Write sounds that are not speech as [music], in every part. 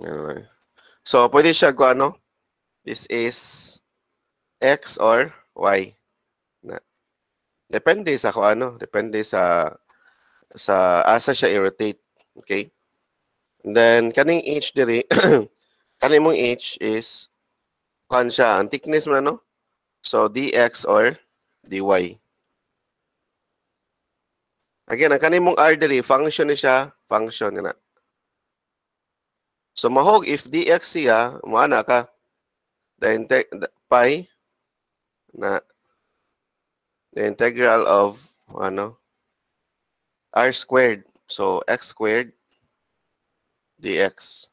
Anyway. So, pwede siya kung ano? This is X or Y. Na. Depende sa kung ano. Depende sa sa asa siya i-rotate. Okay? And then, kaning H diri, [clears throat] kaning mong H is kuhan siya. Ang thickness mo na, no? So, dx or dy. Again, ang kanin mong r diri, function ni siya, function na. So mahog, if dx siya, maana ka, the, integ the pi na the integral of ano r squared so x squared dx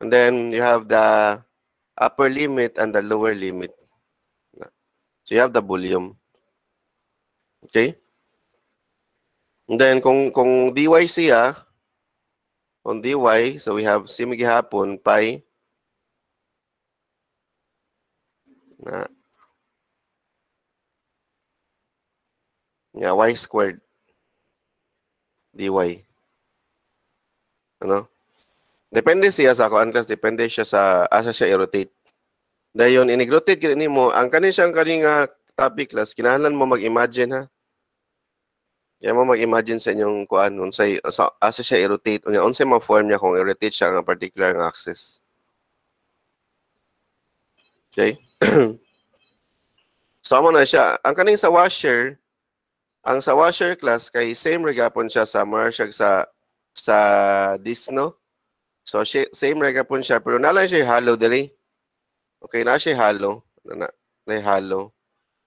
and then you have the upper limit and the lower limit so you have the volume okay and then kung kung dy siya on dy, so we have same gihapon, pi na nga y squared dy. Ano? Depende siya sa ako unless depende siya sa asa siya i-rotate. Dayon ini-rotate kini mo ang kanin siyang kani nga topic class kinahanglan mo mag-imagine ha. Yan mo mag-imagine sa inyong kuan unsay sa asa ah, siya i-rotate unya unsay man form niya kung i-rotate siya ang particular ng axis. Okay? [clears throat] Sama na siya. Ang kaning sa washer, ang sa washer class kay same regapon siya sa siya sa sa no. So same regapon siya pero nalang siya hollow dali. Okay na siya hollow. Na na, na hollow.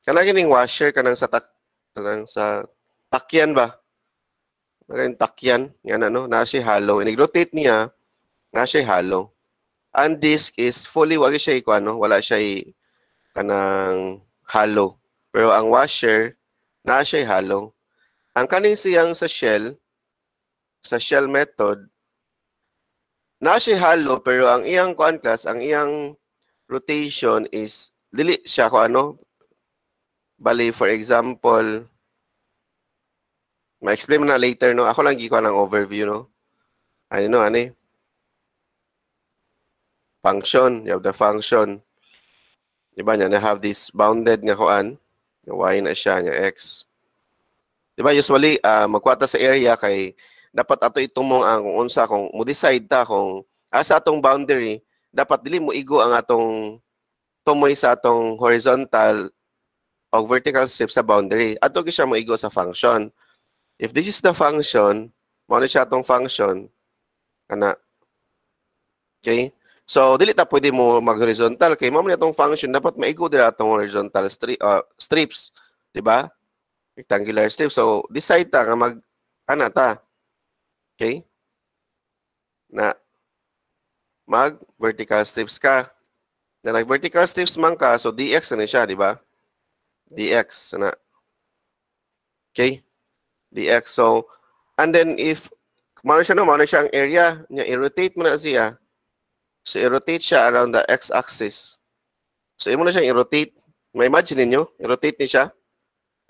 Kanang kining washer kanang sa tak kanang sa Takyan ba? Naging takyan. Yan ano, na siya hollow. Inig-rotate niya, na siya hollow. Ang disk is fully, wag siya iko ano, wala siya kanang hollow. Pero ang washer, na siya hollow. Ang kaning siyang sa shell, sa shell method, na siya hollow pero ang iyang kuan class, ang iyang rotation is dili siya ko ano. Bali for example, Ma-explain mo na later, no? Ako lang giko ng overview, no? Ano, no? Ano, eh? Function. You have the function. Diba niya? Na have this bounded nga kuan. y na siya, nga x. Diba? Usually, uh, ah, magkwata sa area kay dapat ato itumong ang kung unsa kung mo decide ta kung asa ah, atong boundary dapat dili mo igo ang atong tumoy sa atong horizontal o vertical strip sa boundary. Ato gyud siya mo igo sa function. If this is the function, mao siya tong function kana Okay? So dili ta pwede mo mag horizontal kay mao tong function dapat maigo dira atong horizontal stri uh, strips, di ba? Rectangular strips. So decide ta nga mag ana ta. Okay? Na mag vertical strips ka. Na nag vertical strips man ka, so dx na siya, di ba? dx na. Okay? dx. So, and then if, mauna siya, no, mauna siya ang area niya, i-rotate mo na siya. So, i-rotate siya around the x-axis. So, imo na siya i-rotate. Ma-imagine ninyo, i-rotate ni siya.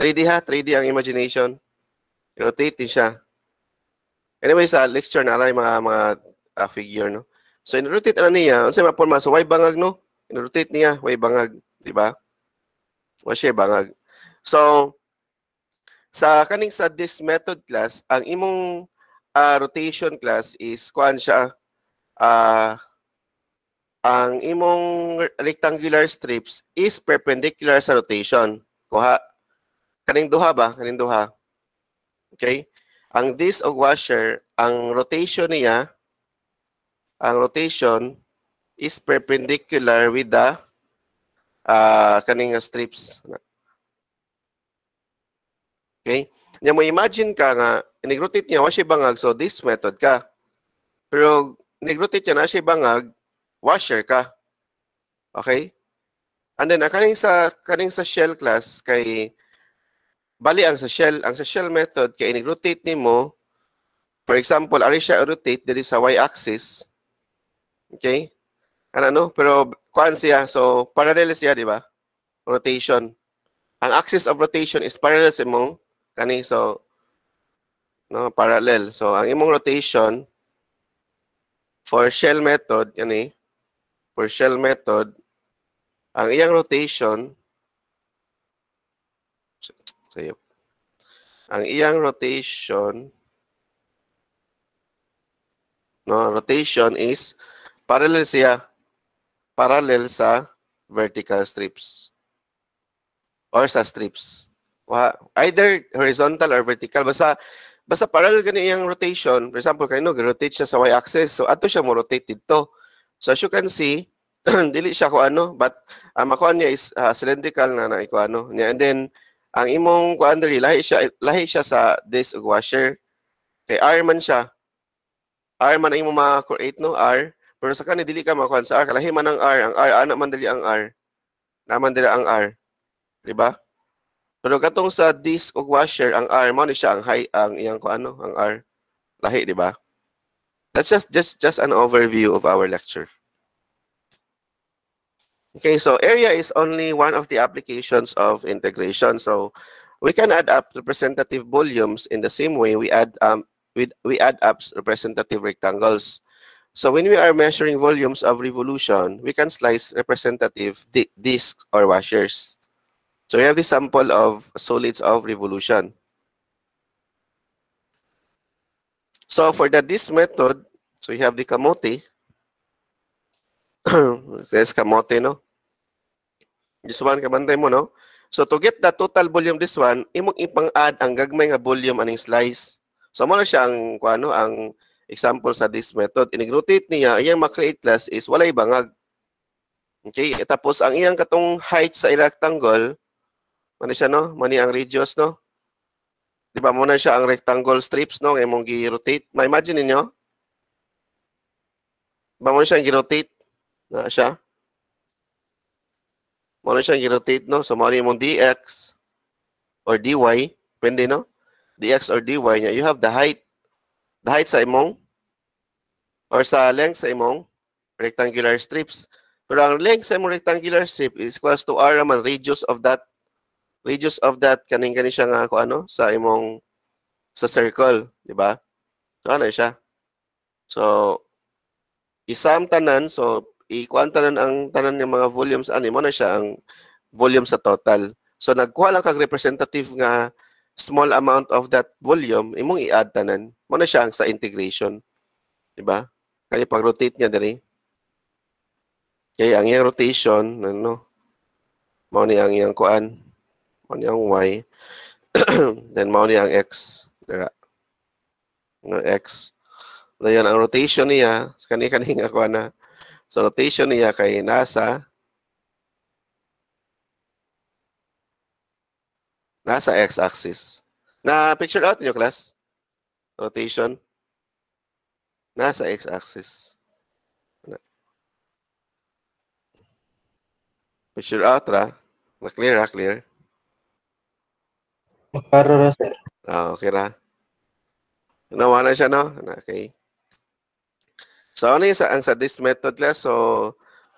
3D ha, 3D ang imagination. I-rotate din siya. Anyway, sa lecture na lang mga, mga uh, figure, no? So, in-rotate ano niya, ano sa mga so, why bangag, no? In-rotate niya, why bangag, di ba? Why siya bangag? So, sa kaning sa this method class, ang imong uh, rotation class is kuan siya uh, ang imong rectangular strips is perpendicular sa rotation. Kuha kaning duha ba? Kaning duha. Okay? Ang this o washer, ang rotation niya ang rotation is perpendicular with the uh, kaning strips. Okay? Nya mo imagine ka nga nigrotate niya wa siya bangag so this method ka. Pero nigrotate niya na siya bangag washer ka. Okay? And then kaning sa kaning sa shell class kay bali ang sa shell ang sa shell method kay nigrotate nimo for example ari siya rotate diri sa y axis. Okay? Ano ano pero kuan siya so parallel siya di ba? Rotation. Ang axis of rotation is parallel sa imong kani so no parallel so ang imong rotation for shell method yani for shell method ang iyang rotation sayop ang iyang rotation no rotation is parallel siya parallel sa vertical strips or sa strips either horizontal or vertical. Basta, basta parallel gani iyang rotation. For example, kanino, rotate siya sa y-axis. So, ato siya mo rotate dito. So, as you can see, [clears throat] dili siya ko ano, but um, ako niya is uh, cylindrical na na ko ano. Niya. And then, ang imong kuan diri lahi siya lahi siya sa this washer. Kay R man siya. R man ang imong ma-create no R. Pero sa kanila dili ka makuan sa R kalahi man ang R, ang R ana man dili ang R. Naman diri ang R. Di ba? Pero katong sa disk o washer, ang R mo ni siya ang high ang iyang ko ano, ang R lahi, di ba? That's just just just an overview of our lecture. Okay, so area is only one of the applications of integration. So we can add up representative volumes in the same way we add um we, we add up representative rectangles. So when we are measuring volumes of revolution, we can slice representative di disks or washers. So we have this sample of solids of revolution. So for that, this method, so we have the kamote. There's [coughs] kamote, no? This one, kamantay mo, no? So to get the total volume this one, imong ipang-add ang gagmay nga volume aning slice. So mo na siya ang kuano ang example sa this method. Inigrotate niya, iyang ma-create class is walay bangag. Okay, e, tapos ang iyang katong height sa rectangle Mani siya, no? Mani ang radius, no? Di ba muna siya ang rectangle strips, no? Ngayon mong gi-rotate. Ma-imagine ninyo? Di ba muna siya ang gi-rotate? Na siya? Muna siya ang gi-rotate, no? So, muna mong dx or dy. Pwede, no? dx or dy niya. You have the height. The height sa imong or sa length sa imong rectangular strips. Pero ang length sa imong rectangular strip is equals to r naman, radius of that radius of that kaning kani siya nga ako ano sa imong sa circle, di ba? So ano siya? So isam tanan so ikuan tanan ang tanan ng mga volumes ani mo na siya ang volume sa total. So nagkuha lang kag representative nga small amount of that volume imong i-add tanan mo na siya ang sa integration. Di ba? Kaya pag-rotate niya diri. Kaya ang iyang rotation, ano, mao ni ang iyang kuan mo niya ang y, [clears throat] then mao niya ang x. Dira. Nga x. Dayon ang rotation niya, kani kani nga kuha na. So rotation niya kay nasa nasa x-axis. Na picture out niyo class. Rotation nasa x-axis. Picture out ra. Na clear ra, clear. Magkarara, sir. Ah, okay na. Nawala siya, no? Okay. So, ano sa, ang sa this method lang? So,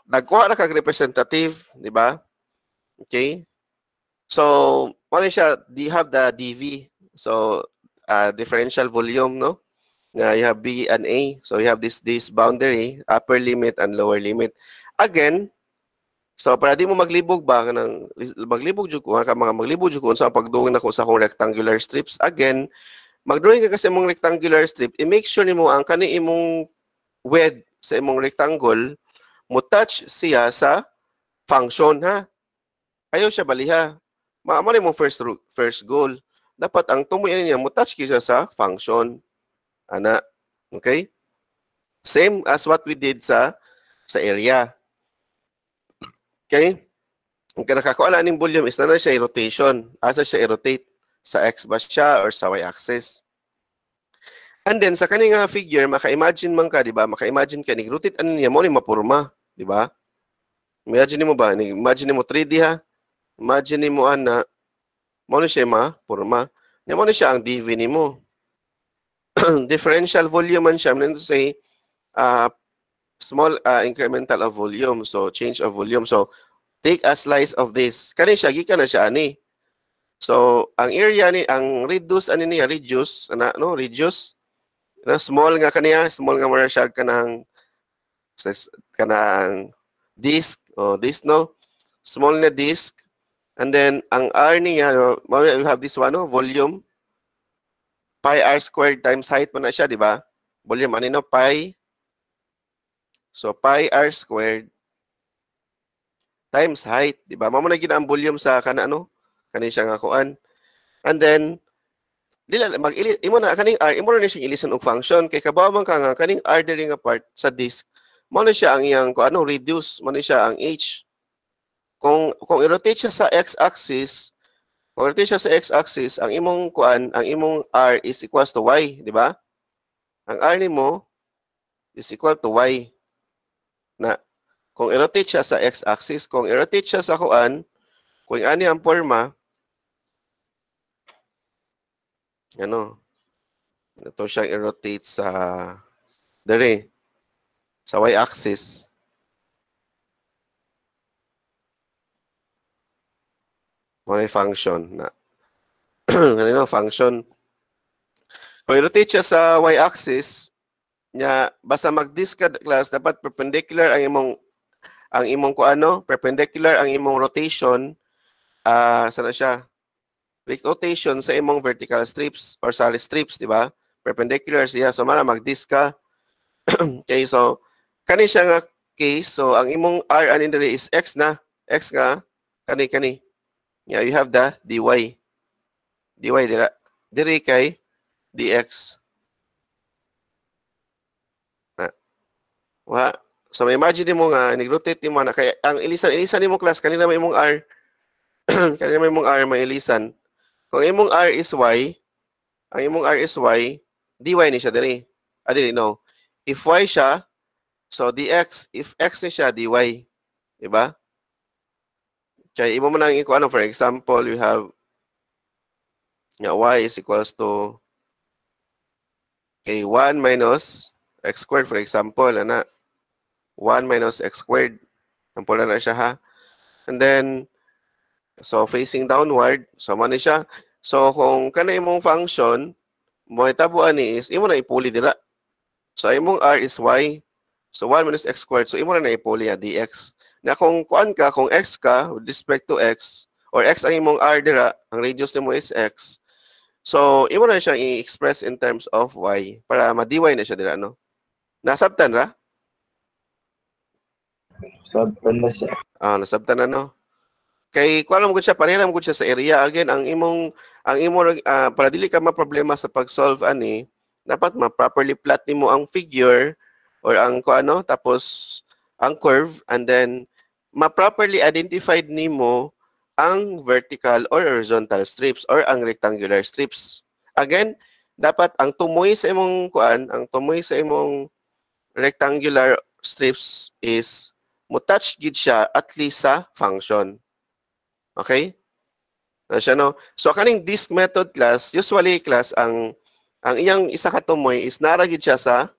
nagkuha na kag representative, di ba? Okay. So, ano siya? They have the DV. So, uh, differential volume, no? Nga, you have B and A. So, you have this this boundary, upper limit and lower limit. Again, So para di mo maglibog ba ng maglibog jud ko ka mga maglibog jud ko sa pagdrawing nako sa akong rectangular strips again magdrawing ka kasi mong rectangular strip i-make sure nimo ang kani imong wed sa imong rectangle mo touch siya sa function ha ayo siya baliha maamali mo first first goal dapat ang tumoy niya mo touch kisa sa function ana okay same as what we did sa sa area Okay? Ang kinakakuala ning volume is na siya rotation. Asa siya rotate Sa x ba siya or sa y axis? And then sa kani nga figure maka-imagine man ka, di ba? Maka-imagine ka ning rotate ano niya mo ni mapurma, di ba? Imagine mo ba? Imagine mo 3D ha. Imagine mo ana ah, mo ni siya ma purma. Nya mo ni siya ang dv ni mo. [clears throat] Differential volume man siya. Meaning to say, uh, small uh, incremental of volume. So, change of volume. So, take a slice of this. Kani siya, gikan na siya ani. So, ang area ni, ang reduce ani niya, reduce, ana, no, reduce. Na, small nga kaniya, small nga mara siya kanang, kanang disk, o oh, this, no? Small na disk. And then, ang R niya, we have this one, no? volume. Pi R squared times height mo na siya, di ba? Volume, ani no? Pi So, pi r squared times height, di ba? Mamo na gina ang volume sa kana ano? Kani siya nga kuan. And then dila mag imo na kaning R imo na siyang ilisan og function kay kabaw man ka nga kaning R diri nga part sa disk Mao na siya ang iyang ko ano reduce mo na siya ang h kung kung i-rotate siya sa x-axis kung rotate siya sa x-axis ang imong kuan ang imong R is equals to y di ba ang R nimo is equal to y na kung i-rotate siya sa x-axis, kung i-rotate siya sa kuan, kung ani ang forma, ano, ito siyang i-rotate sa dere, sa y-axis. Muna function na. ano [clears throat] function. Kung i-rotate siya sa y-axis, nya basta mag-disk class dapat perpendicular ang imong ang imong ko ano perpendicular ang imong rotation uh, sana siya rotation sa imong vertical strips or solid strips di ba perpendicular siya so mana mag-disk ka [clears throat] okay so kani siya nga case so ang imong r ani diri is x na x nga kani kani yeah you have the dy dy dira diri kay dx Wa. So may imagine mo nga nigrotate mo na kay ang ilisan ilisan nimo class kanina may imong R [clears throat] kanina may imong R may ilisan. Kung imong R is Y, ang imong R is Y, dy ni siya diri. Ah, dili no. If Y siya, so dx if x ni siya dy. Di ba? Kaya imo mo lang iko ano for example, you have nga y is equals to okay, 1 minus x squared for example, ana. 1 minus x squared. Nampula na siya ha. And then, so facing downward, sama ni siya. So kung kanay imong function, mo itabuan ni is, imo na ipuli dira. So imong r is y. So 1 minus x squared. So imo na ipuli ya, dx. Na kung kuan ka, kung x ka, with respect to x, or x ang imong r dira, ang radius nimo is x. So imo na siyang i-express in terms of y para ma-dy na siya dira, no? Nasabtan ra? Nasabtan na siya. Ah, nasabtan na no. Kay kuan mo gud siya panila mo gud siya sa area again ang imong ang imo uh, ah, para dili ka maproblema sa pag-solve ani dapat ma properly plot nimo ang figure or ang kuano tapos ang curve and then ma properly identified nimo ang vertical or horizontal strips or ang rectangular strips. Again, dapat ang tumoy sa imong kuan, ang tumoy sa imong rectangular strips is mutouch gid siya at least sa function. Okay? Na siya no. So kaning disk method class, usually class ang ang iyang isa ka tumoy is nara gid siya sa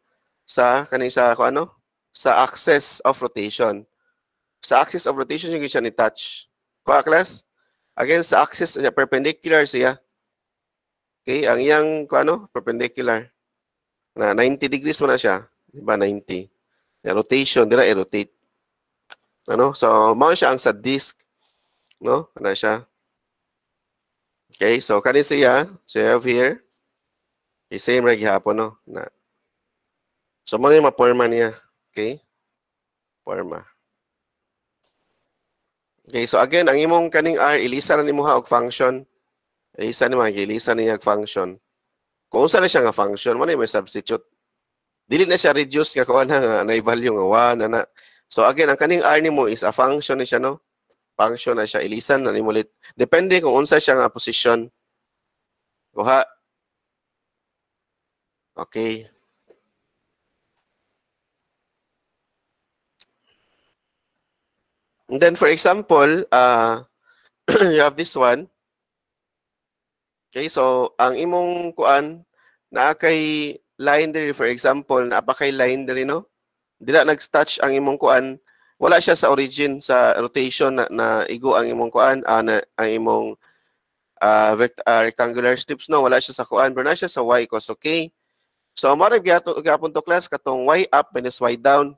sa kaning sa ko ano? Sa axis of rotation. Sa axis of rotation yung siya ni touch. Kuha class? Again sa axis niya perpendicular siya. Okay, ang iyang ko ano? Perpendicular. Na 90 degrees mo na siya. Diba 90? Rotation, dira i-rotate. Ano? So, mao siya ang sa disk. No? Ano siya? Okay, so can you see ah? So you have here. The same ra gihapon no. Na. So mo ma forma niya. Okay? Forma. Okay, so again, ang imong kaning R, ilisa na nimo ha og function. Ilisa ni mga, ilisa niya og function. Kung unsa na siya nga function, mo ni may substitute. Dili na siya reduce nga na nga na value nga 1 ana So again, ang kaning R nimo is a function ni siya no. Function na siya ilisan na nimo lit. Depende kung unsa siya nga position. Kuha. Okay. And then for example, uh, [clears throat] you have this one. Okay, so ang imong kuan naa kay line diri for example, naa pa kay line diri no dila nag-touch ang imong kuan wala siya sa origin sa rotation na, na igo ang imong kuan uh, na, ang imong uh, ah, vect, uh, ah, rectangular strips no wala siya sa kuan pero na siya sa y cos okay so amara gyapon to class katong y up minus y down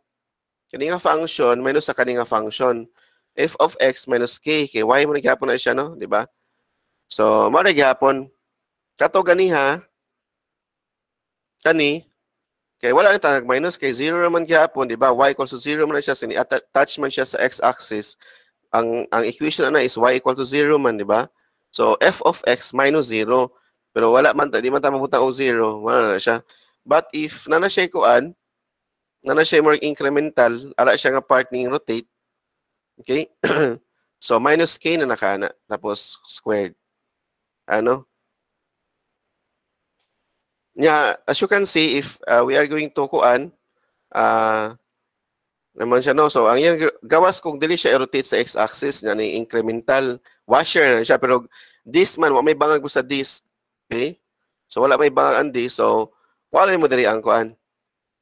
kani nga function minus sa kani nga function f of x minus k kay y mo gyapon na siya no di ba so amara gyapon kato ganiha kani Okay, wala kita minus kay zero naman gihapon, di ba? Y equals to 0 man siya sini attach man siya sa x-axis. Ang ang equation ana is y equal to 0 man, di ba? So f of x minus 0. Pero wala man ta, di man ta mabuta og 0, wala na siya. But if nana siya kuan, nana siya more incremental, ara siya nga part ning rotate. Okay? [clears throat] so minus k na nakana tapos squared. Ano? yeah, as you can see, if uh, we are going to kuan, uh, naman siya, no? So, ang yung gawas kung dili siya rotate sa x-axis, niya ni incremental washer na siya. Pero this man, wa may bangag ko sa this. Okay? So, wala may bangag ang this. So, wala mo diri ang kuan.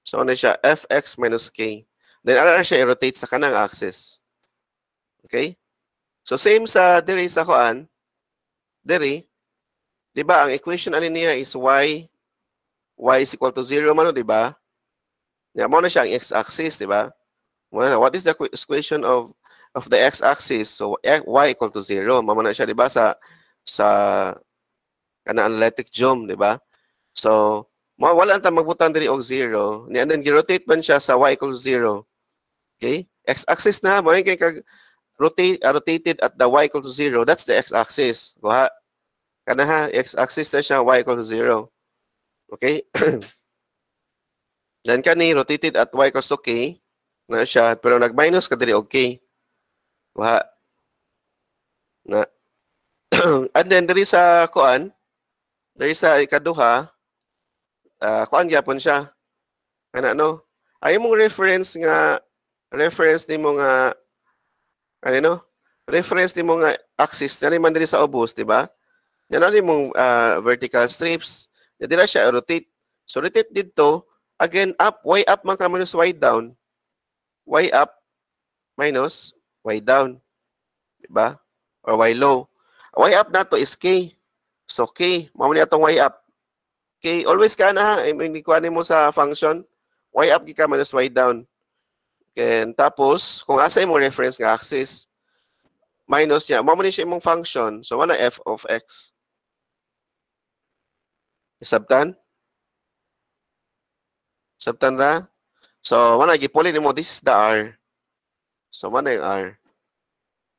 So, ano siya? fx minus k. Then, ara siya i-rotate sa kanang axis. Okay? So, same sa diri sa kuan. Diri. Diba, ang equation ano niya is y y is equal to 0 man, di ba? Yeah, mo na siya ang x-axis, di ba? Well, what is the equation of of the x-axis? So y equal to 0. Mamo na siya, di ba, sa sa kana analytic geom, di ba? So, wala ta magbutan diri og 0. And then, girotate man siya sa y equal to 0. Okay? X-axis na, mo kay kag rotate, uh, rotated at the y equal to 0. That's the x-axis. Kuha. Kana ha, x-axis na siya, y equal to 0. Okay? Then [clears throat] ni rotated at y cos to k na siya pero nag minus ka diri og k. Wa na [clears throat] and then diri sa kuan diri sa ikaduha uh, kuan gyapon siya. Ana no? Ay mong reference nga reference ni mong nga ano no? Reference nimo nga axis na man diri sa obus, di ba? Yan na mong uh, ah, vertical strips dira siya eh, rotate. So rotate dito, again up, y up man ka minus y down. Y up minus y down. di ba? Or y low. Y up na to is k. So k, mao ni atong y up. K always ka na ha, I mean, mo sa function y up gika minus y down. And tapos kung asay mo reference nga axis minus niya, mao ni siya imong function. So wala f of x. Sabtan? Sabtan ra? So, manay, gipuli ni mo, this is the R. So, manay R.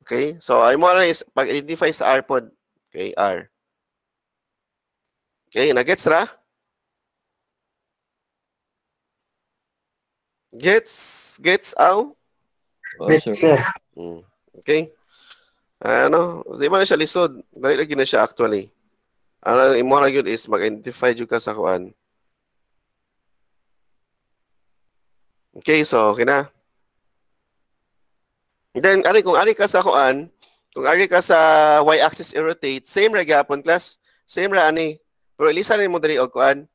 Okay? So, ay mo is pag-identify sa R pod. Okay, R. Okay, nagets ra? Gets, gets out? Oh, gets, sir. Hmm. Okay. Ano, di ba na siya lisod? Dali lagi na siya actually. Ano imo ra gyud is mag-identify jud ka sa kuan. Okay, so okay na. Then ari kung ari ka sa kuan, kung ari ka sa y-axis rotate, same ra gyapon class, same ra ani. Pero ilisa rin mo diri og kuan.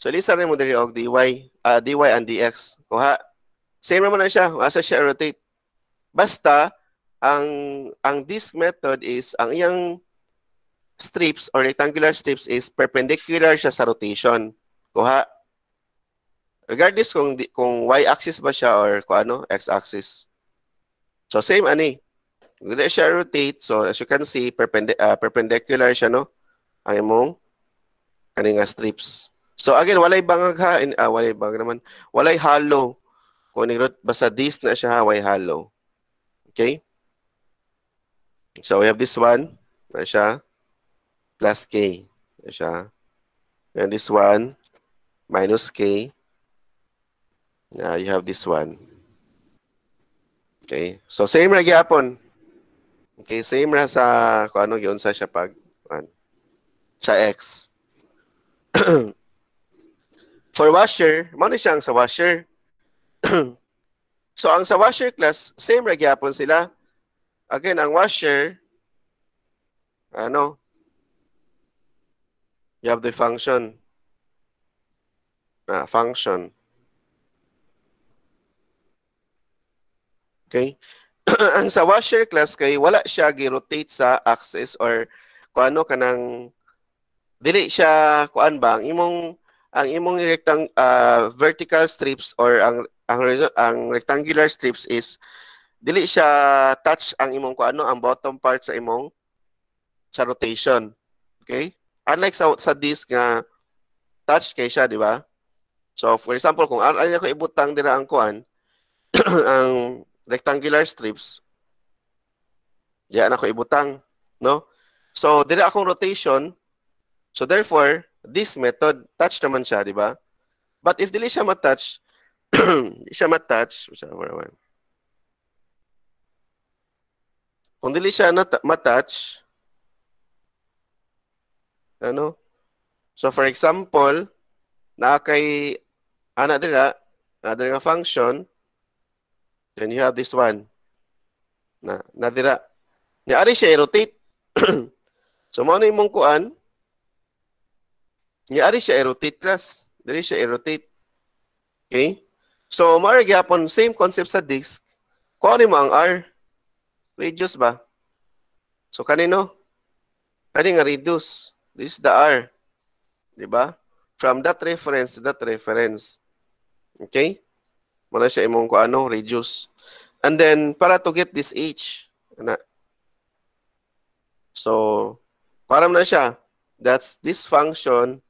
So ilisa rin mo diri og dy, uh, dy and dx. Kuha. Same ra man na siya, asa siya rotate. Basta ang ang this method is ang iyang strips or rectangular strips is perpendicular siya sa rotation. Kuha. Regardless kung di, kung y-axis ba siya or kung ano, x-axis. So same ani. Kung siya rotate, so as you can see, perpend uh, ah, perpendicular siya no ang imong kaninga strips. So again, walay bangag ha, in, ah, walay bangag naman. Walay hollow. Kung nigrot basta this na siya ha, walay hollow. Okay? So we have this one, na siya plus k. Ito siya. And this one, minus k. Now you have this one. Okay. So same ra gyapon. Okay, same ra sa kung ano gyud sa siya pag one. sa x. [clears throat] For washer, mo ni siyang sa washer. [clears throat] so ang sa washer class, same ra gyapon sila. Again, ang washer ano, You have the function. Ah, function. Okay? [clears throat] ang sa washer class kay wala siya gi-rotate sa axis or kuano kanang dili siya kuan ba ang imong ang imong rectang uh, vertical strips or ang ang ang rectangular strips is dili siya touch ang imong kuano ano, ang bottom part sa imong sa rotation. Okay? Unlike sa, sa disk nga touch kay siya, di ba? So, for example, kung ano ako ibutang dira ang kuan, [clears throat] ang rectangular strips, diyan ako ibutang, no? So, dira akong rotation. So, therefore, this method, touch naman siya, di ba? But if dili siya ma-touch, [clears throat] di siya ma-touch, kung dili siya ma-touch, ano? So for example, na kay ana dira, another nga function, then you have this one. Na na dira. ni ari siya rotate. [clears throat] so mo ni imong kuan, ni ari siya rotate class. Diri siya rotate. Okay? So mara gyapon same concept sa disk. Kuan mo ang R radius ba? So kanino? Kani nga reduce. This is the R. Di From that reference to that reference. Okay? Muna siya imong ko ano, reduce. And then, para to get this H, na, so, param na siya. That's this function.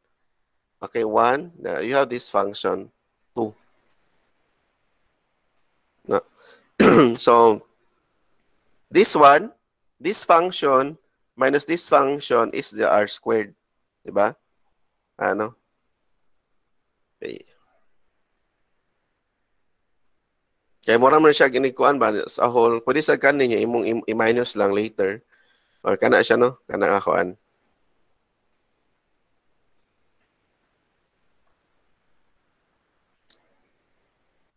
Okay, one. you have this function, two. [clears throat] so, this one, this function minus this function is the r squared. Diba? Ano? Okay. Kaya mura man siya ginikuan ba sa whole. Pwede sa kanin niya imong i-minus lang later. Or kana siya no, kana akoan.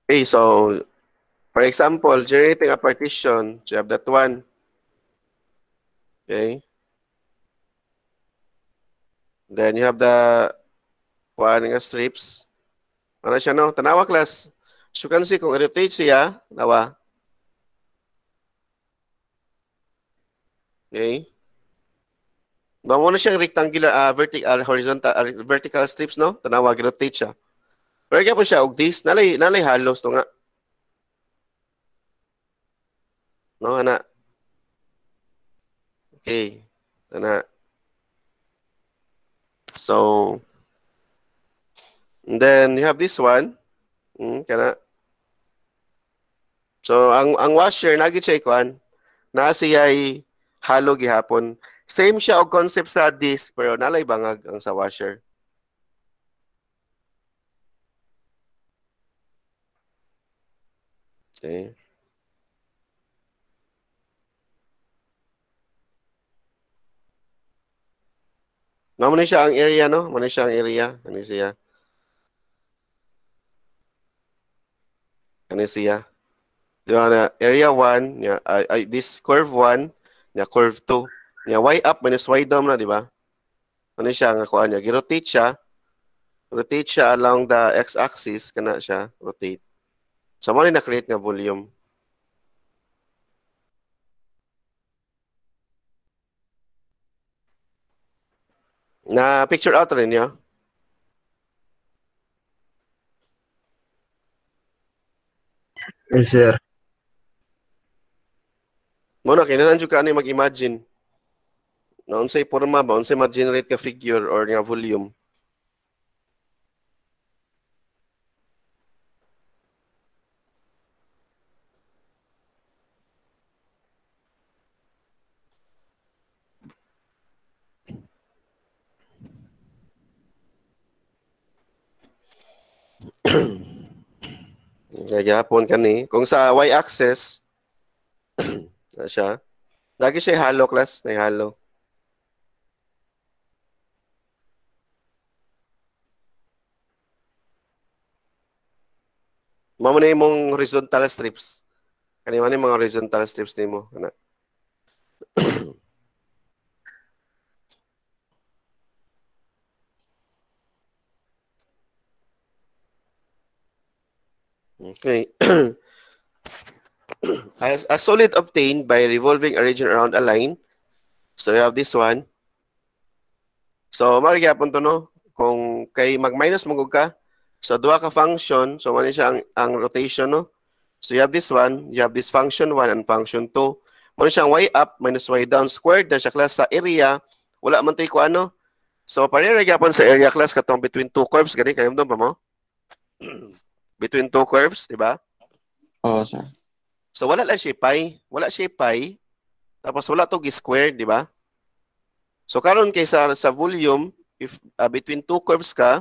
Okay, so for example, generating a partition, you have that one. Okay. Then you have the kuhaan nga strips. Ano siya no? Tanawa class. As you can see, kung heritage siya, nawa. Okay. Mamo na siyang rectangular, uh, ah, vertical, uh, horizontal, uh, vertical strips, no? Tanawa, rotate siya. Pero kaya po siya, og this, nalay, nalay halos to nga. No, ana. Okay. Ana. So, then you have this one. Mm, kana. So, ang, ang washer, nag-check one. na siya ay halo gihapon. Same siya o concept sa disk, pero nalay bangag ang sa washer. Okay. Nga man siya ang area no? Man siya ang area, ani siya. Ani siya. Di ba na area 1, yeah, uh, uh, this curve 1, yeah, curve 2. Yeah, y up minus y down na, di ba? Ano siya nga kuan niya? Girotate siya. Rotate siya along the x-axis kana siya, rotate. So mo na create nga volume. Na picture out rin niya. Yes, sir. Muna, kailangan dyan ka ano mag-imagine. Naunsay forma ba? Unsay ma-generate ka figure or nga volume. [clears throat] Gagapon kani. Kung sa y-axis, [clears throat] na siya. Lagi siya halo class, na halo. Mamo na imong horizontal strips. Kani man mga horizontal strips mo. ana. [clears throat] Okay. [clears throat] a, a solid obtained by revolving a region around a line. So you have this one. So marigapon punto no kung kay mag-minus mo ka so duha ka function so man siya ang, ang rotation no. So you have this one, you have this function one and function 2. Mo siyang y up minus y down squared na siya class sa area wala man tay ko ano. So parehong gyapon sa area class katong between two curves gani kayo pa mo. [clears throat] Between two curves, di ba? Oo, oh, sir. So, wala lang siya pi. Wala siya pi. Tapos, wala to g-square, di ba? So, karon kaysa sa volume, if uh, between two curves ka,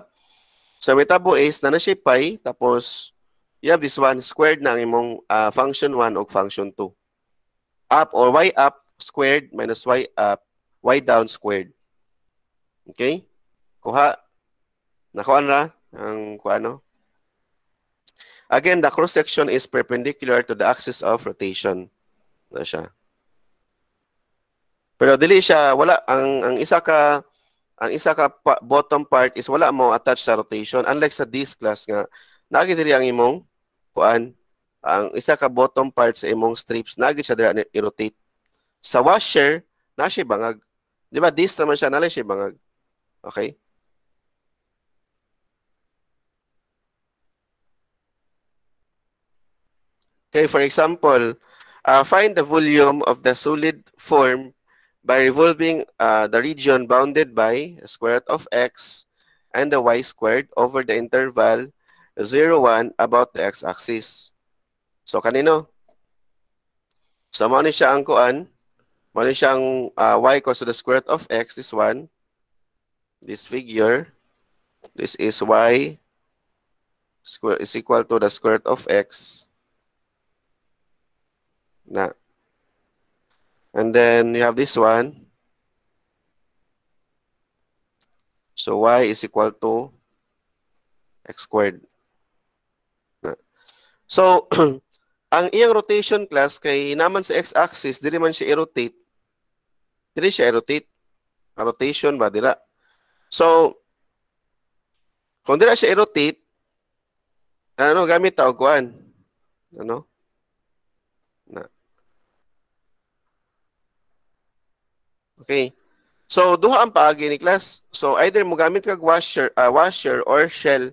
sa metabo is, na na siya pi, tapos, you have this one, squared na ang imong uh, function 1 o function 2. Up or y up squared minus y up, y down squared. Okay? Kuha. Nakuha na ang kuano? Again, the cross-section is perpendicular to the axis of rotation. Na siya. Pero dili siya wala ang ang isa ka ang isa ka pa, bottom part is wala mo attached sa rotation unlike sa this class nga naagi diri ang imong kuan ang isa ka bottom part sa imong strips naagi siya dira i-rotate. Sa washer na siya bangag. Di ba this naman siya nalang siya bangag. Okay? Okay, for example, uh, find the volume of the solid form by revolving uh, the region bounded by square root of x and the y squared over the interval 0, 1 about the x-axis. So, kanino? So, mo siya ang kuan? Mo ni siyang uh, y equals to the square root of x, this one, this figure, this is y square is equal to the square root of x na. And then you have this one. So y is equal to x squared. Na. So, [clears throat] ang iyang rotation class kay naman sa x-axis, dili man siya i-rotate. Dili siya i-rotate. Rotation ba dira? So, kung dira siya i-rotate, ano gamit ta og kuan? Ano? Okay. So duha ang paagi ni class. So either mo gamit kag washer, uh, washer or shell.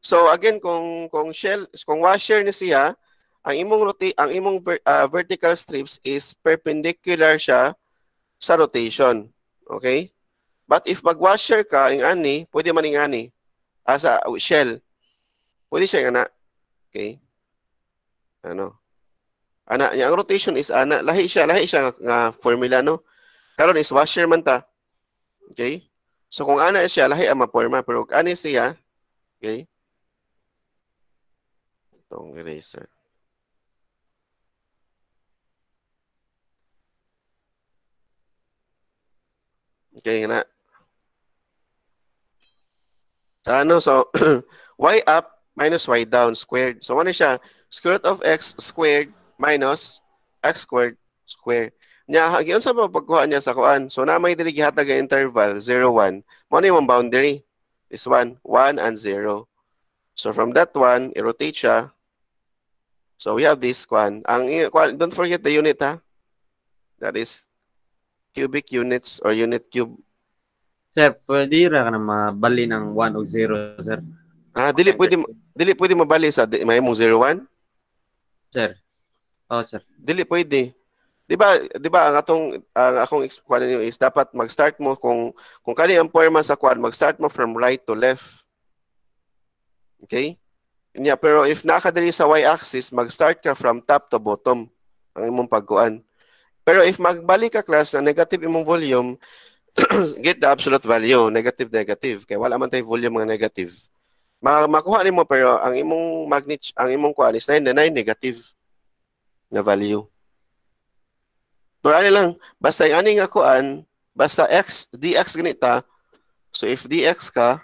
So again kung kung shell, kung washer ni siya, ang imong roti ang imong ver, uh, vertical strips is perpendicular siya sa rotation. Okay? But if mag-washer ka ing ani, pwede man ing ani as ah, a shell. Pwede siya ana. Okay? Ano? Ana, ang rotation is ana lahi siya, lahi siya nga, nga formula no. Karon is washer man ta. Okay? So kung ana siya lahi ang maporma pero kung ana siya, okay? Itong eraser. Okay na. So, ano, so, [clears throat] y up minus y down squared. So, ano siya? Square root of x squared minus x squared squared nya hagyon sa pagkuha niya sa kuan. So na may dili gihatag nga interval 0 1. Mo ni mong boundary. This one 1 and 0. So from that one, i-rotate siya. So we have this kuan. Ang kuan, don't forget the unit ha. That is cubic units or unit cube. Sir, pwede ra ka na mabali ng 1 o 0, sir. Ah, dili pwede dili pwede mabali sa may mong 0 1? Sir. Oh, sir. Dili pwede. 'di ba 'di ba ang atong ang akong kuan niyo is dapat mag-start mo kung kung kani ang poema sa kuan mag-start mo from right to left okay niya pero if nakadiri sa y axis mag-start ka from top to bottom ang imong pagkuan pero if magbalik ka class na negative imong volume [clears throat] get the absolute value negative negative kay wala man tay volume nga negative makuha nimo pero ang imong magnitude ang imong kuan is 99 negative na value pero ano lang, basta yung aning akuan, basta x, dx ganita, so if dx ka,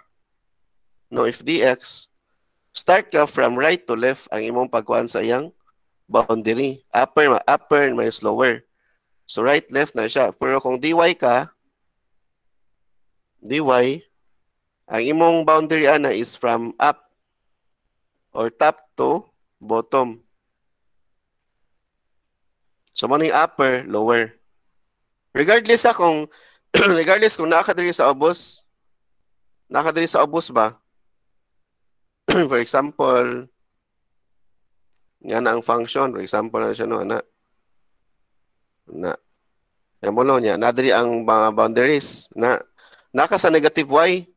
no, if dx, start ka from right to left ang imong pagkuan sa iyang boundary. Upper, upper minus lower. So right, left na siya. Pero kung dy ka, dy, ang imong boundary ana is from up or top to bottom. So, mo ano yung upper, lower. Regardless sa ah, kung, [clears throat] regardless kung nakakadiri sa obos, nakakadiri sa obos ba? [clears throat] for example, nga ang function. For example, na ano siya no, ana. Na. Yan mo no, niya. Nadiri ang mga boundaries. Na. Naka sa negative y.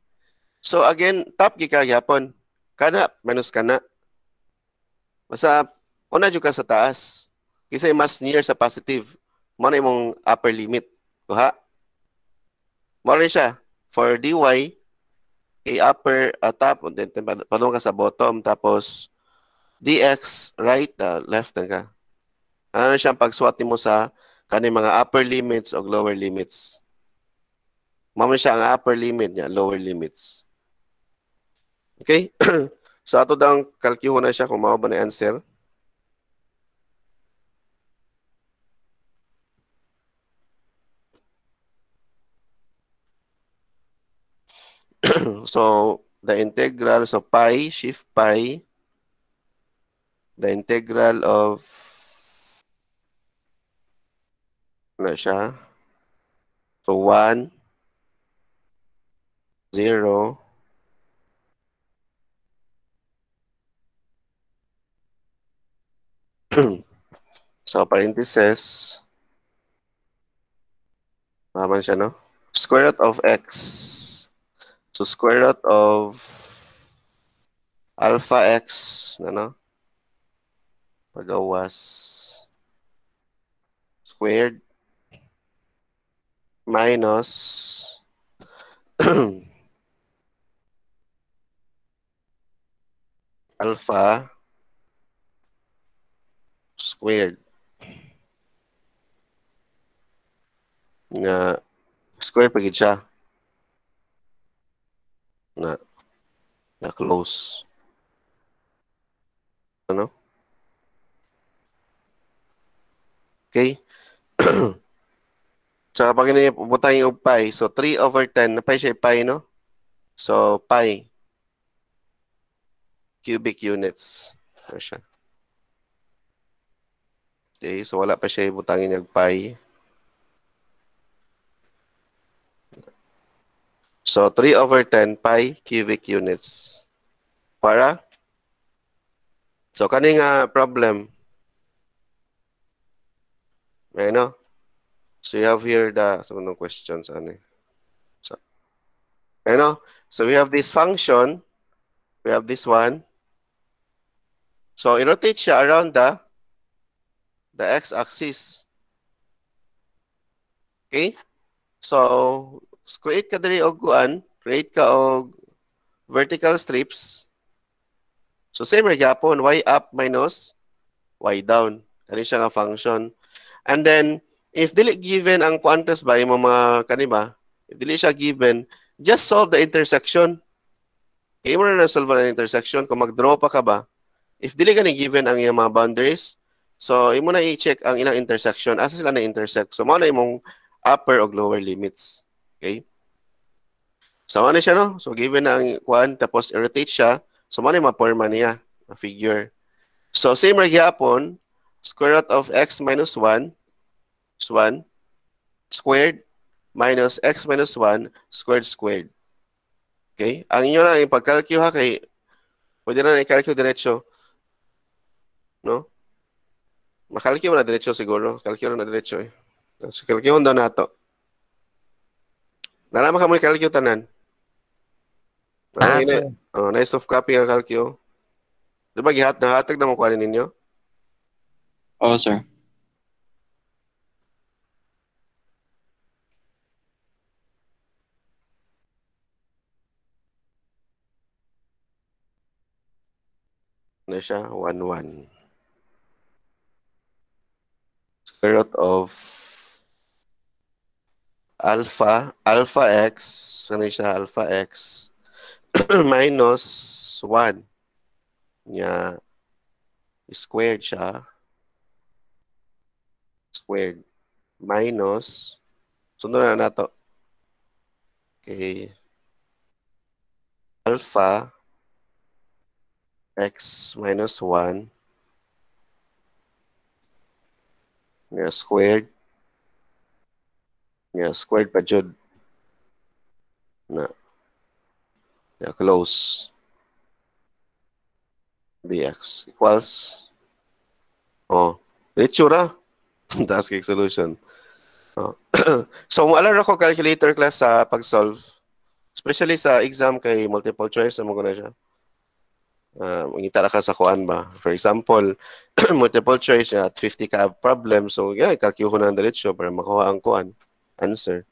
So again, top gika yapon. Kana, minus kana. Basta, una dyan ka sa taas. Kisa mas near sa positive. Mano imong upper limit. Kuha. Mano siya. For dy, a upper uh, top, then, then panong ka sa bottom, tapos dx right, uh, left na ka. Ano na siyang pagswat mo sa kani mga upper limits o lower limits. Mamo siya ang upper limit niya, lower limits. Okay? [clears throat] so ato dang kalkyuhon na siya kung mao ba na answer. So the integral, so pi, shift pi, the integral of, ano siya? So 1, 0, [clears throat] so parentheses, naman siya, no? Square root of x. So square root of alpha x, ano? Pagawas squared minus [clears throat] alpha squared nga square pagid siya na na close. Ano? Okay? so, [clears throat] pag pupuntahin ng pi, so 3 over 10, na pi siya pi, no? So, pi. Cubic units. Ano siya? Okay, so wala pa siya ibutangin ng pi. So 3 over 10 pi cubic units. Para? So kaning uh, problem. I know. So you have here the some the questions ani. Eh. So I know. So we have this function. We have this one. So it rotates around the the x-axis. Okay? So Create ka dali og kuan, create ka og vertical strips. So same ra gyapon y up minus y down. Kani siya nga function. And then if dili given ang quantas ba imo mga kanima, if dili siya given, just solve the intersection. kay mo na solve ang intersection kung mag-draw pa ka ba. If dili gani given ang iyong mga boundaries, So, imo na i-check ang ilang intersection. Asa sila na intersect? So, mao na imong upper o lower limits. Okay? So ano siya no? So given ang kuan tapos rotate siya, so ano yung forma niya, a figure. So same right gyapon, square root of x minus 1 is 1 squared minus x minus 1 squared squared. Okay? Ang inyo lang yung pagkalkyo ha kay pwede na i-calculate diretso. No? Makalkyo na diretso siguro. Kalkyo na diretso eh. So, kalkyo na nato. Nara ka mo yung tanan? Ah, oh, nice of copy ang Calcio. Di ba gihat na hatag na mo makuha ninyo? oh, sir. na siya, 1-1. Square root of alpha, alpha x, sanay siya, alpha x, [clears throat] minus 1 niya, squared siya, squared, minus, sundo na nato, okay, alpha x minus 1 niya, squared Yeah, squared pa jud na yeah, close BX equals oh itsura [laughs] Task kay solution oh. [clears throat] so wala ra ko calculator class sa pag-solve especially sa exam kay multiple choice mo na siya uh, ah, mangitara ka sa kuan ba for example [clears throat] multiple choice at 50 ka problem so yeah kalkyuhon ang diretso para makuha ang kuan answer.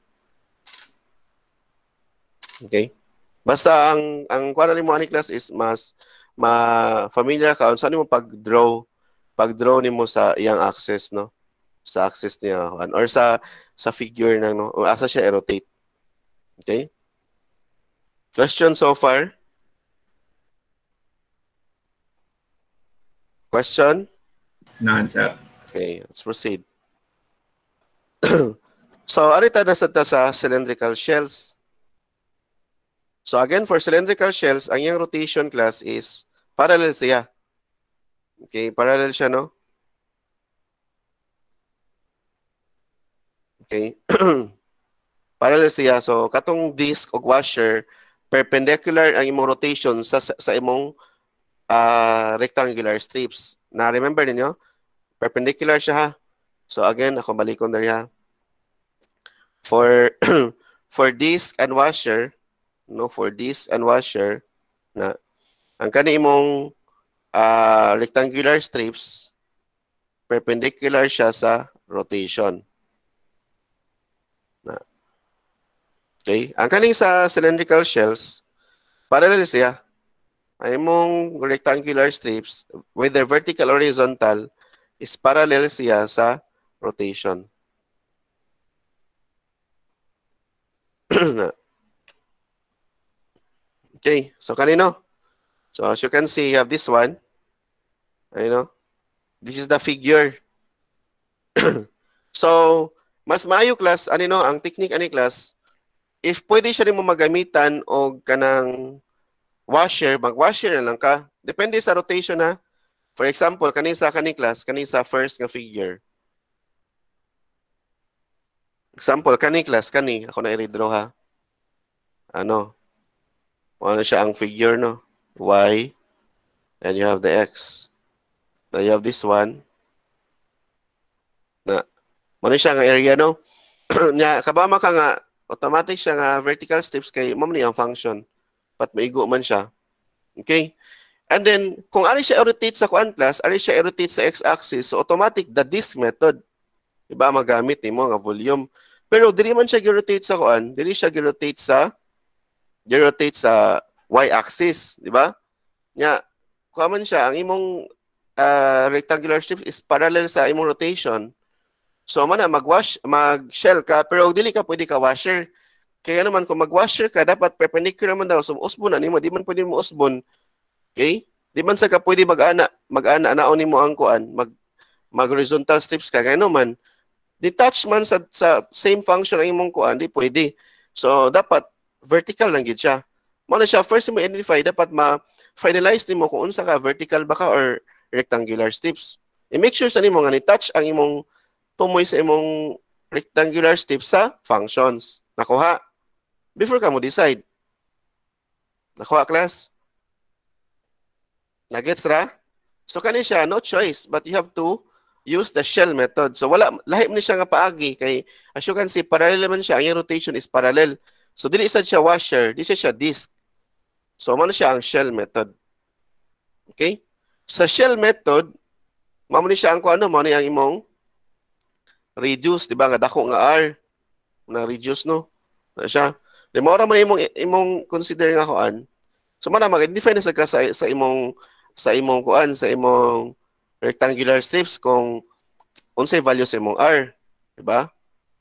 Okay? Basta ang ang kuha nimo ani class is mas ma familiar ka unsa ni mo pag-draw pag-draw nimo sa iyang axis no sa axis niya ano? or sa sa figure na no asa siya rotate okay question so far question none sir okay let's proceed [clears throat] So, arita na sa sa cylindrical shells. So, again, for cylindrical shells, ang iyang rotation class is parallel siya. Okay, parallel siya, no? Okay. [clears throat] parallel siya. So, katong disk o washer, perpendicular ang imong rotation sa, sa imong uh, rectangular strips. Na remember ninyo? Perpendicular siya ha. So again, ako balikon na ha for [clears throat] for disk and washer no for disk and washer na ang kani imong uh, rectangular strips perpendicular siya sa rotation na okay ang kaning sa cylindrical shells parallel siya ang imong rectangular strips whether vertical or horizontal is parallel siya sa rotation [coughs] okay, so kanino? So as you can see, you have this one. You know, this is the figure. [coughs] so, mas maayo class, ano no, ang technique ani class, if pwede siya rin mo magamitan o kanang washer, mag-washer na lang ka. Depende sa rotation na. For example, kanisa sa kani class, kanisa first nga figure. Example, kani class, kani. Ako na i-redraw ha. Ano? Ano siya ang figure, no? Y. And you have the X. Now you have this one. Na, ano siya ang area, no? [clears throat] Nya, kabama ka nga, automatic siya nga vertical steps kay ma'am ang function. Pat maigo man siya. Okay? And then, kung ari siya rotate sa kuan class, ari siya rotate sa x-axis, so automatic the disk method Diba? Magamit eh, mo nga volume. Pero dili man siya gi-rotate sa kuan, dili siya gi-rotate sa gi-rotate sa y-axis, di ba? Nya, kuman siya ang imong uh, rectangular strip is parallel sa imong rotation. So man na mag-wash, mag-shell ka pero dili ka pwede ka washer. Kaya naman kung mag-washer ka dapat perpendicular man daw sa so, usbon mo di man pwede mo usbon. Okay? Di man sa ka pwede mag-ana, mag-ana anaon nimo ang kuan, mag mag horizontal strips ka kay man detached man sa, sa same function ang imong kuan, di pwede. So dapat vertical lang gid siya. Mo na siya first mo identify dapat ma finalize nimo kung unsa ka vertical ba ka or rectangular strips. I-make sure sa nimo nga ni-touch ang imong tumoy sa imong rectangular strips sa functions. Nakuha. Before ka mo decide. Nakuha class. Nagets ra? So kani siya no choice but you have to use the shell method. So wala lahi man siya nga paagi kay as you can see parallel man siya ang rotation is parallel. So dili sad siya washer, this is siya disk. So man siya ang shell method. Okay? Sa shell method, mao ni siya ang kuno ano, mao ni ang imong reduce di ba nga dako nga r na reduce no. Na siya. Di mo ra man imong imong consider nga kuan. So na mag-define sa, sa imong sa imong kuan sa imong rectangular strips kung unsay value sa imong R, di ba?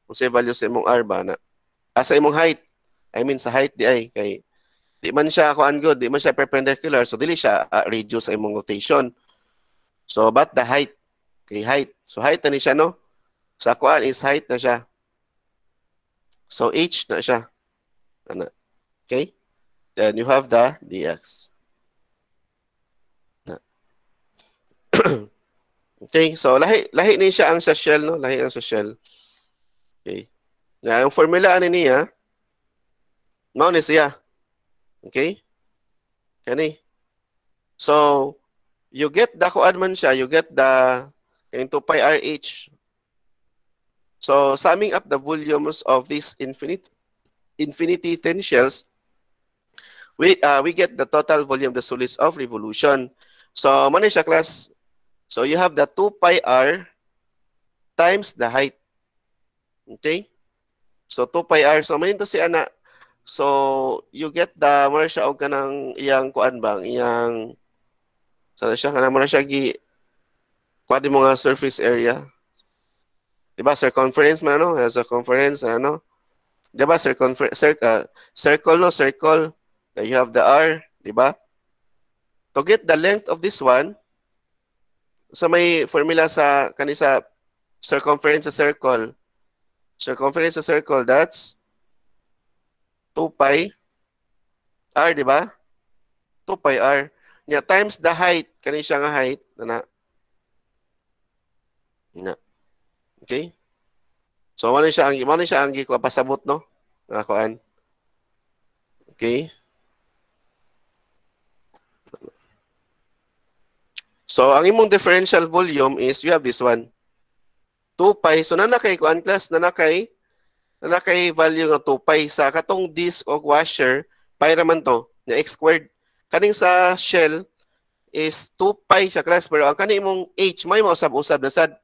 Unsay value sa imong R ba na? Ah, sa imong height. I mean sa height di ay kay di man siya ako good, di man siya perpendicular, so dili siya uh, ah, radius sa imong rotation. So but the height, kay height. So height ni siya no. Sa kuan is height na siya. So h na siya. Ana. Okay? Then you have the dx. [clears throat] okay, so lahi, lahi ni siya ang sa shell, no? Lahi ang sa shell. Okay. Na yung formula ano niya, mao ni siya. Okay? Kani. So, you get the kuan admin siya, you get the into pi RH. So, summing up the volumes of these infinite infinity tensils, we uh, we get the total volume of the solids of revolution. So, man siya class So you have the 2 pi r times the height. Okay? So 2 pi r. So manin to si ana. So you get the mura siya og kanang iyang kuan bang iyang sana siya kanang mura siya gi kuan mo nga surface area. Diba circumference man no? As a circumference ano? Diba circumference cir uh, ah, circle no circle. You have the r, diba? To get the length of this one, sa may formula sa kanisa circumference sa circle. Circumference sa circle, that's 2 pi r, di ba? 2 pi r. Nya, times the height. kanisa nga height. Na na. Okay? So, ano siya ang, mano siya ang ko pasabot, no? kuan Okay? So, ang imong differential volume is, you have this one. 2 pi. So, nanakay ko, ang class, nanakay, nanakay value ng 2 pi sa katong disk o washer, pi naman to, na x squared. Kaning sa shell is 2 pi sa class, pero ang kaning imong h, may mausab-usab na sad.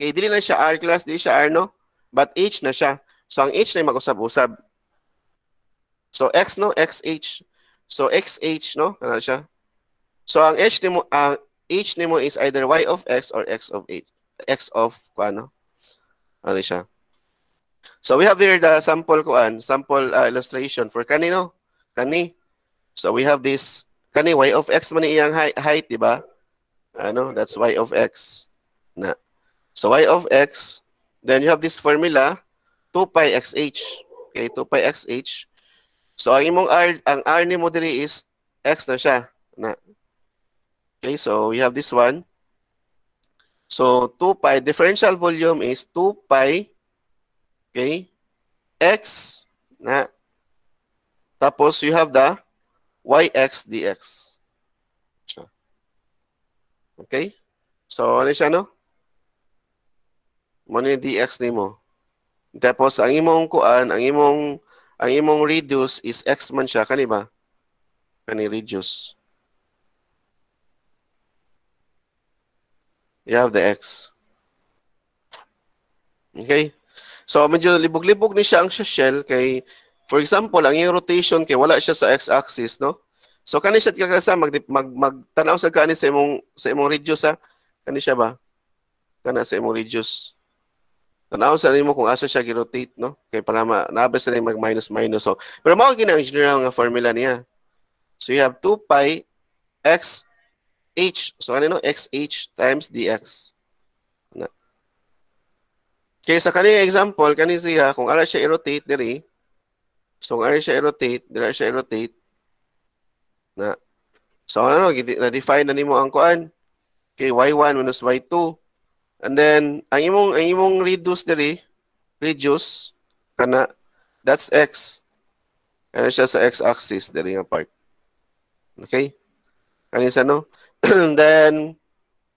Okay, dili na siya R class, dili siya R, no? But h na siya. So, ang h na mag-usab-usab. So, x, no? xh. So, xh, no? Ano siya? So ang h nemo ang h nemo is either y of x or x of h x of kuano. Ano siya? So we have here the sample kuan, sample uh, illustration for kanino? Kani. So we have this kani y of x man iyang height, di ba? Ano? That's y of x. Na. So y of x, then you have this formula 2 pi xh. Okay, 2 pi xh. So ang imong r ang r nimo diri is x na siya. Na. Okay, so we have this one. So 2 pi, differential volume is 2 pi, okay, x, na, tapos you have the yx dx. Okay? So, ano siya, no? Muna ano yung dx ni mo. Tapos, ang imong kuan, ang imong, ang imong reduce is x man siya, kaniba? ba? Kani reduce. you have the x. Okay? So, medyo libog-libog ni siya ang shell kay, for example, ang iyong rotation kay wala siya sa x-axis, no? So, kani siya kakasa, mag, mag, magtanaw sa kani sa imong, sa imong radius, ha? Kani siya ba? Kana sa imong radius. Tanaw sa mo kung asa siya girotate, no? Kay para ma, nabas na mag-minus-minus. So, pero mawag ang general nga formula niya. So, you have 2 pi x h. So ano no? xh times dx. Na. Kaya sa kanyang example, kani siya, kung ala siya i-rotate diri, so kung ala siya i-rotate, dira siya i-rotate, na. So ano, na-define na nimo ang kuan. Okay, y1 minus y2. And then, ang imong, ang imong reduce diri, reduce, kana, that's x. Kaya siya sa x-axis diri nga part. Okay? Kani sa no? [clears throat] then,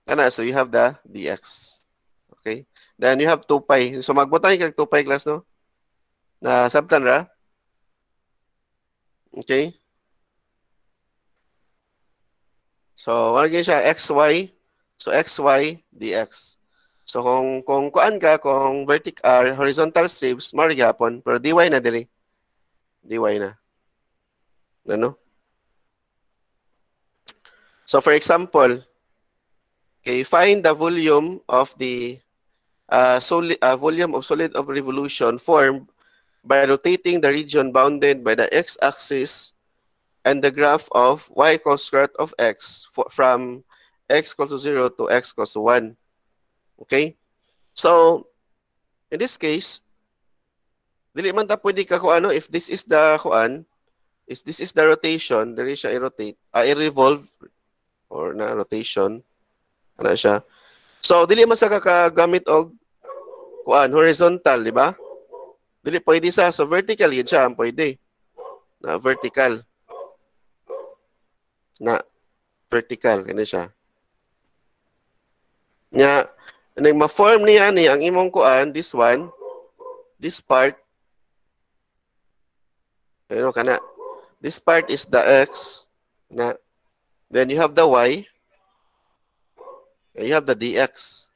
kana, so you have the dx. Okay? Then you have 2 pi. So magbutang kag 2 pi class, no? Na sabtan ra? Okay? So, wala gyud siya, xy. So, xy dx. So, kung, kung kuan ka, kung vertical ah, horizontal strips, marigapon, pero dy na dili. dy na. Ano? So for example, okay, find the volume of the uh, solid, uh, volume of solid of revolution formed by rotating the region bounded by the x-axis and the graph of y equals square root of x from x equals to 0 to x equals to 1. Okay? So, in this case, man ta pwede ka if this is the kuan, if this is the rotation, then siya i-rotate, uh, i-revolve, or na rotation ana siya so dili man sa kakagamit og kuan horizontal di ba dili pwede sa so vertical yun siya ang pwede na vertical na vertical kani siya nya nang ma-form niya ni ang imong kuan this one this part ano kana this part is the x na Then you have the y. You have the dx.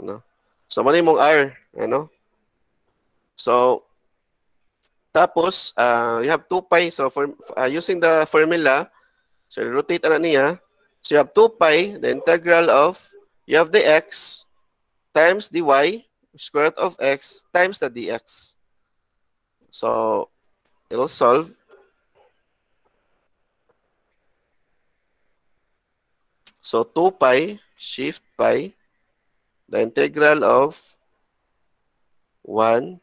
Ano? So, mali mong r. Ano? So, tapos, uh, you have 2 pi. So, for, uh, using the formula, so rotate ano niya. So, you have 2 pi, the integral of, you have the x times the y, square root of x times the dx. So, it'll solve So 2 pi shift pi the integral of 1,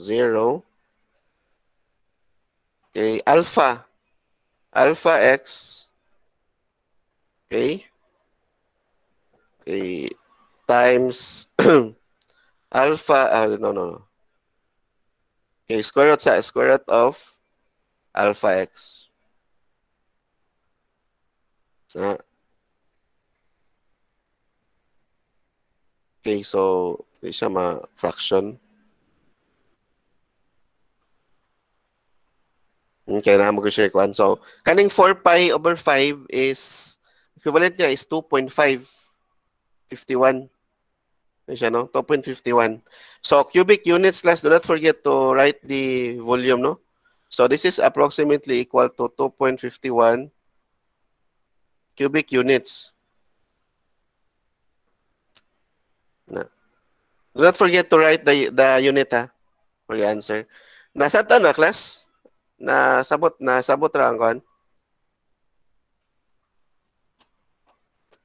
0, okay, alpha, alpha x, okay, okay, times [clears throat] alpha, uh, no, no, no, okay, square root, square root of alpha x not. Okay, so hindi siya ma-fraction. Okay, hmm, na mo ko siya kuan. So, kaning 4 pi over 5 is equivalent niya is 2.551. Siya, no? 2.51. So, cubic units less, do not forget to write the volume, no? So, this is approximately equal to 2.51 cubic units. Na. Do not forget to write the, the unit ha, for your answer. Nasabtan na, class? na sabot ra ang kon?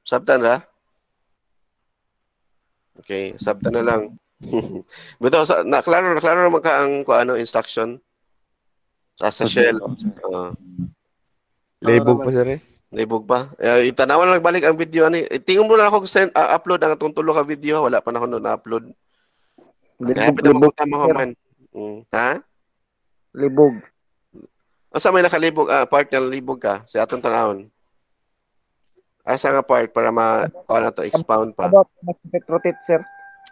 Sabtan ra? Okay, sabtan na lang. [laughs] Buto, sa, na, klaro, na, klaro naman ang ko ano, instruction. Sa, sa shell. Uh, oh. Labog ah, pa sir rin. Eh. Naibog ba? Eh, itanawan lang nagbalik ang video ani. Eh, tingom mo lang ako send uh, upload ang atong tulo ka video, wala pa na ako no na-upload. Kaya pwede mo tama man. Mm. Ha? Libog. Asa may nakalibog ah, part na libog ka sa atong tanawon. Asa nga part para ma ko na to expound pa. Rotate rotate sir.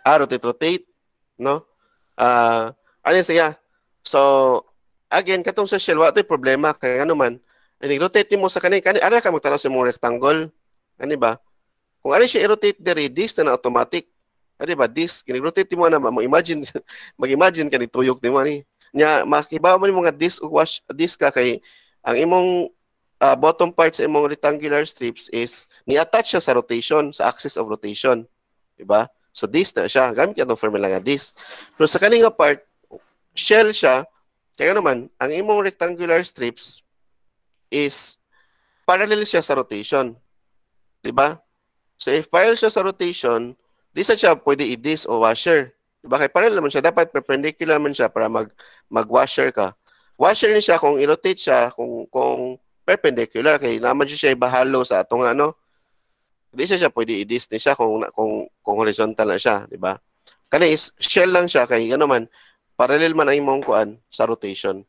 Ah, rotate rotate, no? Ah, uh, ano siya? Ah. So, again, katong social, wa to'y problema. Kaya ano man, And rotate mo sa kanin. Kanay, ara ka magtanaw sa mong rectangle. Ani ba? Kung ano siya i-rotate diri, this na, na automatic. Ani ba? This, kini-rotate mo na ba? Mag-imagine, [laughs] mag-imagine ka ni tuyok ni mo Ni. Nya, makibawa mo ni mga disk o wash, disk ka kay ang imong uh, bottom part sa imong rectangular strips is ni-attach siya sa rotation, sa axis of rotation. Diba? So this na siya. Gamit itong formula nga this. Pero sa kaninga part, shell siya. Kaya naman, ang imong rectangular strips, is parallel siya sa rotation. 'Di ba? So if parallel siya sa rotation, di sa siya pwede i dis o washer. 'Di ba? Kaya parallel naman siya, dapat perpendicular naman siya para mag mag-washer ka. Washer ni siya kung i-rotate siya kung kung perpendicular kay naman siya ibahalo sa atong ano. Di siya siya pwede i dis ni siya kung kung kung horizontal na siya, 'di ba? Kani is shell lang siya Kaya ano man parallel man ang imong kuan sa rotation.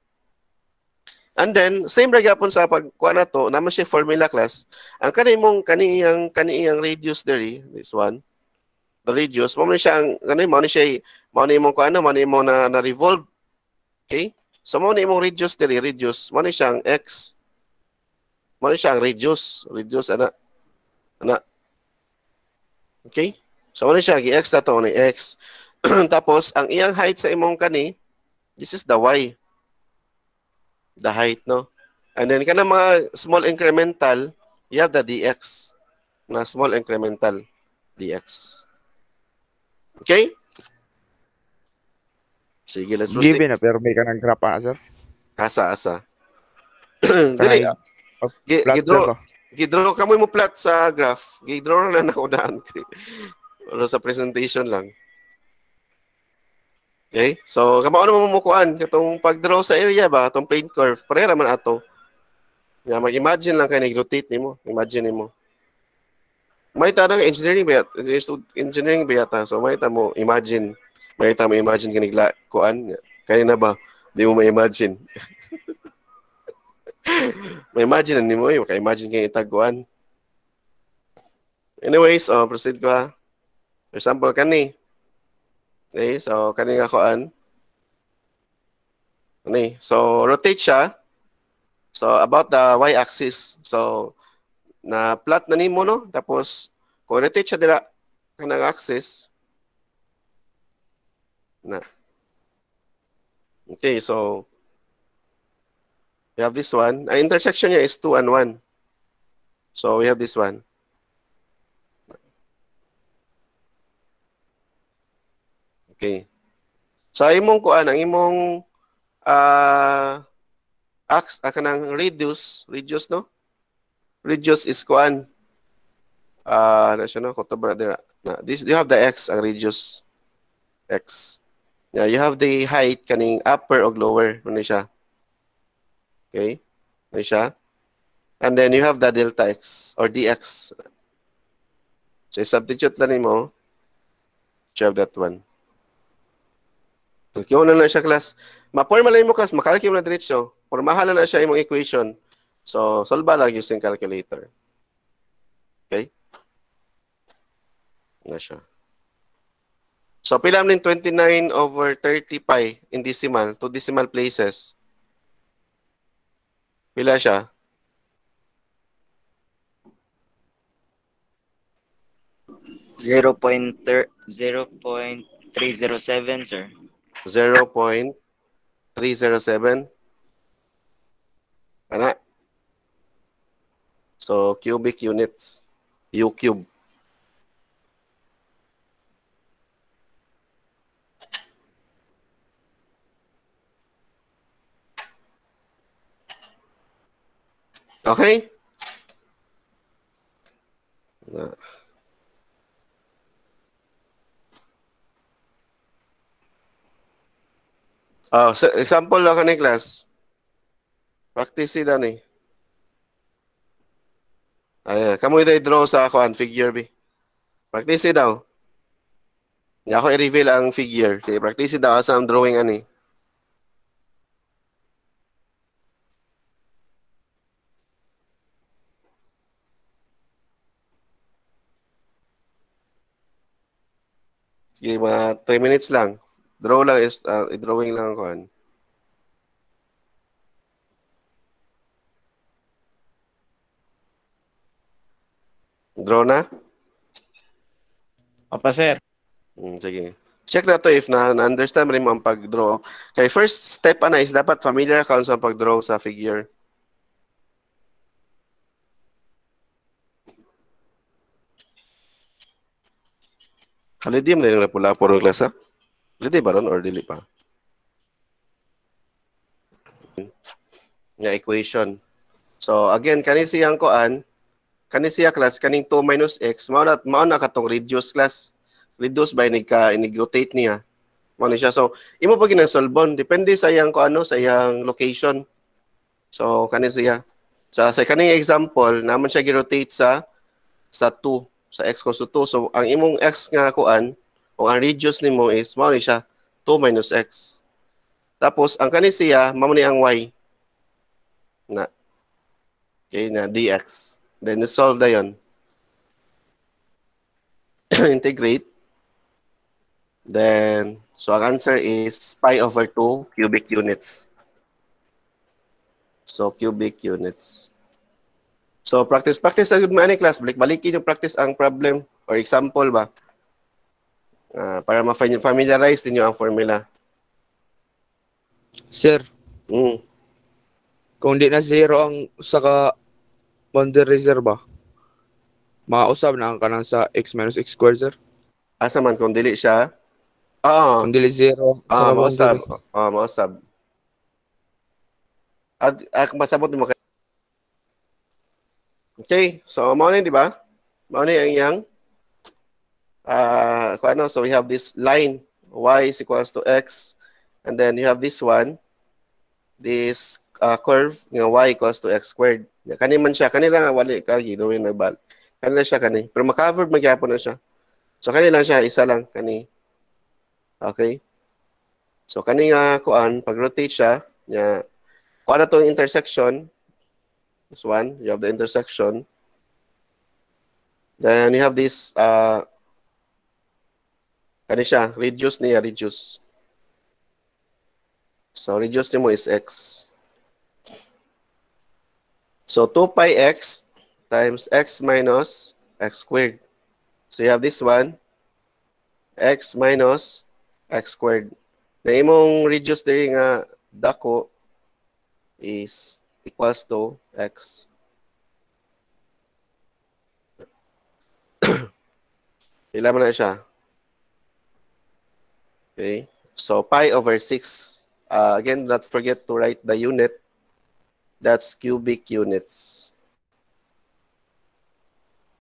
And then same ra gyapon sa pagkuha to, naman siya formula class. Ang kanimong kaniyang kaniyang radius diri this one the radius mo siya ang kanay mo ni siya mo ni imong kuno mo ni mo na, na revolve. Okay? So mo ni imong radius diri radius mo ni siya ang x. Mo ni siya ang radius radius ana ana. Okay? So mo ni siya gi x ta to ni x. [clears throat] Tapos ang iyang height sa imong kani this is the y the height, no? And then kana mga small incremental, you have the dx na small incremental dx. Okay? Sige, let's proceed. Given na, pero may ka ng graph, ha, sir? Asa, asa. [clears throat] Dali. Gidraw, gidraw ka mo mo plot sa graph. Gidraw na na ako daan. [laughs] Pero sa presentation lang. Okay? So, kamao naman mamukuan, itong pag-draw sa area ba, katong plane curve, parera man ato. Nga, yeah, mag-imagine lang kayo, nag-rotate nimo, imagine nimo. May tanong engineering ba yata? Engineering ba yata? So, may mo, imagine. May mo, imagine kanigla, kuan. Kanina ba? Di mo ma-imagine. [laughs] may imagine nimo, eh. Maka-imagine kayo itaguan. Anyways, oh, proceed ko ha. For example, kani, Okay, eh, so kani nga kuan. Ani, eh, so rotate siya. So about the y axis. So na plot na nimo no, tapos kung rotate siya dira kanang axis na. Okay, so we have this one. Ang intersection niya is 2 and 1. So we have this one. Okay. Sa imong kuan ang imong uh, ah, ax akanang ah, reduce, reduce no? Reduce is kuan. Ah, uh, ano na siya no, ko brother. Ah, na, this you have the x ang reduce X. Yeah, you have the height kaning upper or lower ano siya. Okay? Ano siya? And then you have the delta x or dx. So substitute lang nimo. You have that one. Kalkiyon na na siya class. Mapormalay mo class, makalkiyon na diretsyo. Pormahan na na siya imong equation. So, solve lang using calculator. Okay? Na siya. So, pila nin 29 over 30 pi in decimal, to decimal places. Pila siya? Zero point, zero point 307, sir. 0 0.307. Ana So, cubic units. U cube. Okay? Nah. Ah, oh, so, example lang ka ni class. Practice sila ni. Ayan. Kamu ito i-draw sa ako ang figure B. Practice daw. Oh. Hindi ako i-reveal ang figure. Kaya practice daw sa ang drawing ani. Sige, mga 3 minutes lang. Draw lang is uh, ah, drawing lang ko Draw na? Opa, sir. Mm, sige. Check na to if na, na understand rin mo ang pag-draw. Okay, first step ana is dapat familiar ka sa pag-draw sa figure. Kalidim na yung lapula puro klasa. Lidi ba ron or dili pa? Nga equation. So again, kani siyang koan, kani siya class kaning 2 minus x mao na mao na katong reduce class. Reduce by nagka rotate niya. Mao ni siya. So imo pa ginang depende sa iyang ano sa iyang location. So kani siya. So sa kaning example, naman siya girotate sa sa 2 sa x cos 2. So ang imong x nga kuan kung ang radius nimo is mao siya 2 minus x. Tapos ang kani siya mao ang y na okay na dx. Then solve da yon. [coughs] Integrate. Then so ang answer is pi over 2 cubic units. So cubic units. So practice practice sa good class, balik balikin yung practice ang problem or example ba Uh, para ma-familiarize din ang formula. Sir. Mm. Kung di na zero ang saka ka boundary reserva, mausab na ang kanang sa x minus x squared, sir. Asa ah, man kung dili siya? Oo. Ah. Kung dili zero. Ah, mausab. Ah, mausab. At, at masabot mo kay Okay, so mao ni di ba? Mao ni ang yang uh, ano, so we have this line, y is equals to x, and then you have this one, this uh, curve, nga y equals to x squared. Kani man siya, kani lang wali ka, gidawin na bal. Kanila siya kani. Pero makover magyapon na siya. So kani lang siya, isa lang kani. Okay? So kani nga kuan, pag rotate siya, nya kuan na tong intersection. This one, you have the intersection. Then you have this uh, Kani siya, reduce niya, reduce. So, reduce niya mo is x. So, 2 pi x times x minus x squared. So, you have this one, x minus x squared. Na imong reduce diri nga dako is equals to x. [coughs] Ilan na siya? Okay? So pi over 6. Uh, again, not forget to write the unit. That's cubic units.